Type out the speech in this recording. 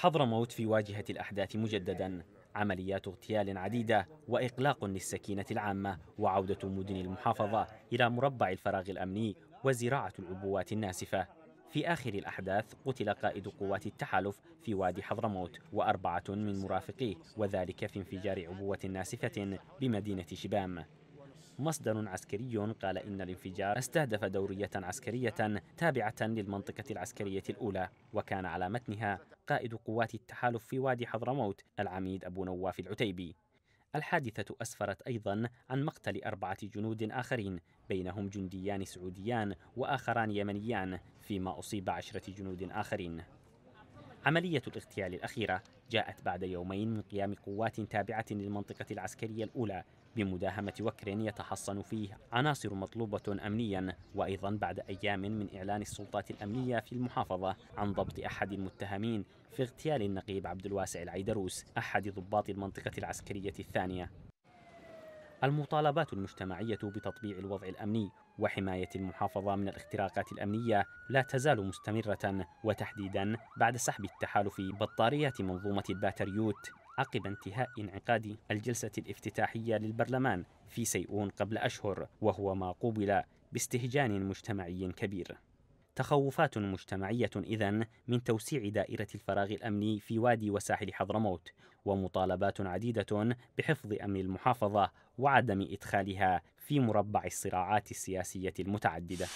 حضرموت في واجهة الأحداث مجددا عمليات اغتيال عديدة وإقلاق للسكينة العامة وعودة مدن المحافظة إلى مربع الفراغ الأمني وزراعة العبوات الناسفة في آخر الأحداث قتل قائد قوات التحالف في وادي حضرموت وأربعة من مرافقيه وذلك في انفجار عبوة ناسفة بمدينة شبام مصدر عسكري قال إن الانفجار استهدف دورية عسكرية تابعة للمنطقة العسكرية الأولى وكان على متنها قائد قوات التحالف في وادي حضرموت العميد أبو نواف العتيبي الحادثة أسفرت أيضا عن مقتل أربعة جنود آخرين بينهم جنديان سعوديان وآخران يمنيان فيما أصيب عشرة جنود آخرين عملية الاغتيال الأخيرة جاءت بعد يومين من قيام قوات تابعة للمنطقة العسكرية الأولى بمداهمة وكر يتحصن فيه عناصر مطلوبة أمنيا وأيضا بعد أيام من إعلان السلطات الأمنية في المحافظة عن ضبط أحد المتهمين في اغتيال النقيب عبد الواسع العيدروس أحد ضباط المنطقة العسكرية الثانية المطالبات المجتمعية بتطبيع الوضع الأمني وحماية المحافظة من الاختراقات الأمنية لا تزال مستمرة وتحديدا بعد سحب التحالف بطاريات منظومة الباتريوت عقب انتهاء انعقاد الجلسة الافتتاحية للبرلمان في سيئون قبل أشهر وهو ما قوبل باستهجان مجتمعي كبير تخوفات مجتمعية إذا من توسيع دائرة الفراغ الأمني في وادي وساحل حضرموت ومطالبات عديدة بحفظ أمن المحافظة وعدم إدخالها في مربع الصراعات السياسية المتعددة